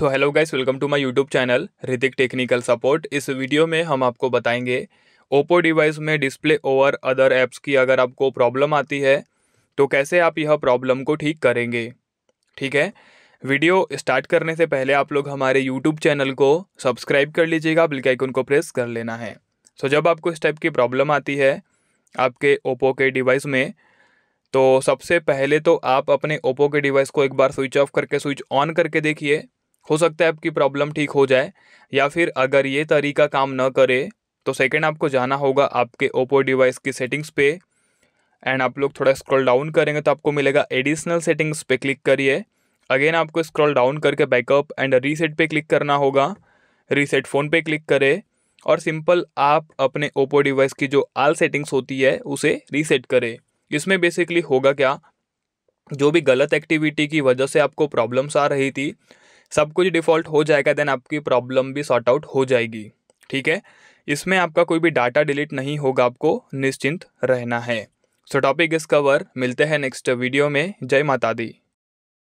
so hello guys welcome to my YouTube channel Hritik technical support इस video में हम आपको बताएंगे ओप्पो डिवाइस में डिस्प्ले ओवर अदर ऐप्स की अगर आपको प्रॉब्लम आती है तो कैसे आप यह प्रॉब्लम को ठीक करेंगे ठीक है वीडियो स्टार्ट करने से पहले आप लोग हमारे यूट्यूब चैनल को सब्सक्राइब कर लीजिएगा बिल्कुल आइकन को प्रेस कर लेना है सो so, जब आपको इस टाइप की प्रॉब्लम आती है आपके ओप्पो के डिवाइस में तो सबसे पहले तो आप अपने ओप्पो के डिवाइस को एक बार स्विच ऑफ करके स्विच ऑन करके देखिए हो सकता है आपकी प्रॉब्लम ठीक हो जाए या फिर अगर ये तरीका काम ना करे तो सेकेंड आपको जाना होगा आपके ओप्पो डिवाइस की सेटिंग्स पे एंड आप लोग थोड़ा स्क्रॉल डाउन करेंगे तो आपको मिलेगा एडिशनल सेटिंग्स पे क्लिक करिए अगेन आपको स्क्रॉल डाउन करके बैकअप एंड रीसेट पे क्लिक करना होगा रीसेट फ़ोन पे क्लिक करें और सिंपल आप अपने ओप्पो डिवाइस की जो आल सेटिंग्स होती है उसे रीसेट करें इसमें बेसिकली होगा क्या जो भी गलत एक्टिविटी की वजह से आपको प्रॉब्लम्स आ रही थी सब कुछ डिफ़ॉल्ट हो जाएगा देन आपकी प्रॉब्लम भी सॉर्ट आउट हो जाएगी ठीक है इसमें आपका कोई भी डाटा डिलीट नहीं होगा आपको निश्चिंत रहना है सो टॉपिक इस कवर मिलते हैं नेक्स्ट वीडियो में जय माता दी